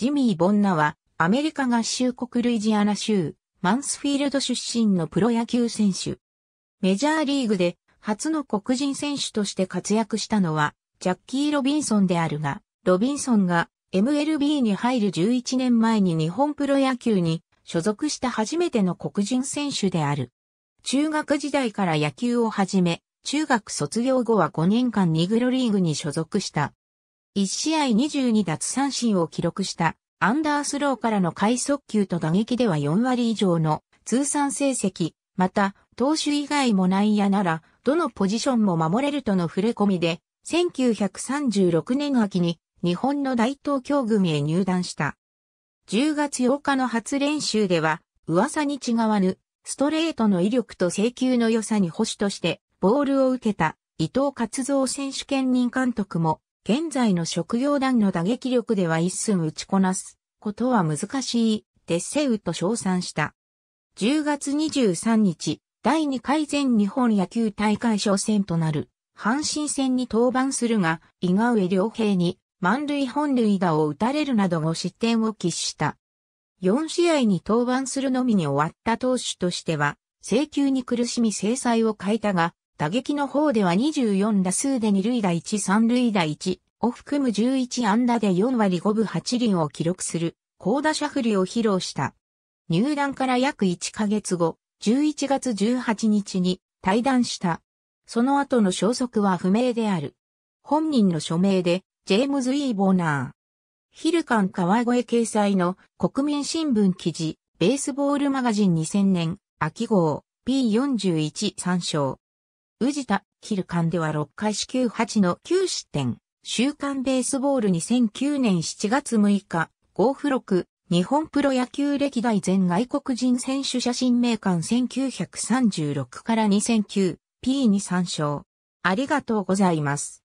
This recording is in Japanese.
ジミー・ボンナは、アメリカ合衆国ルイジアナ州、マンスフィールド出身のプロ野球選手。メジャーリーグで初の黒人選手として活躍したのは、ジャッキー・ロビンソンであるが、ロビンソンが MLB に入る11年前に日本プロ野球に所属した初めての黒人選手である。中学時代から野球を始め、中学卒業後は5年間ニグロリーグに所属した。1試合22奪三振を記録したアンダースローからの快速球と打撃では4割以上の通算成績、また投手以外も内野ならどのポジションも守れるとの触れ込みで1936年秋に日本の大東京組へ入団した。10月8日の初練習では噂に違わぬストレートの威力と制球の良さに保守としてボールを受けた伊藤勝造選手兼任監督も現在の職業団の打撃力では一寸打ちこなすことは難しい、デセウと称賛した。10月23日、第2回全日本野球大会初戦となる、阪神戦に登板するが、井上良平に満塁本塁打を打たれるなどの失点を喫した。4試合に登板するのみに終わった投手としては、請求に苦しみ制裁を変えたが、打撃の方では24打数で2塁打1、3塁打1を含む11安打で4割5分8厘を記録する、高打者振りを披露した。入団から約1ヶ月後、11月18日に退団した。その後の消息は不明である。本人の署名で、ジェームズ・イー・ボーナー。ヒルカン川越掲載の国民新聞記事、ベースボールマガジン2000年、秋号、P41 参照。宇治田、キルカンでは6回死球8の9失点。週刊ベースボール2009年7月6日、ゴーフ6、日本プロ野球歴代全外国人選手写真名鑑1936から2009、P に参照。ありがとうございます。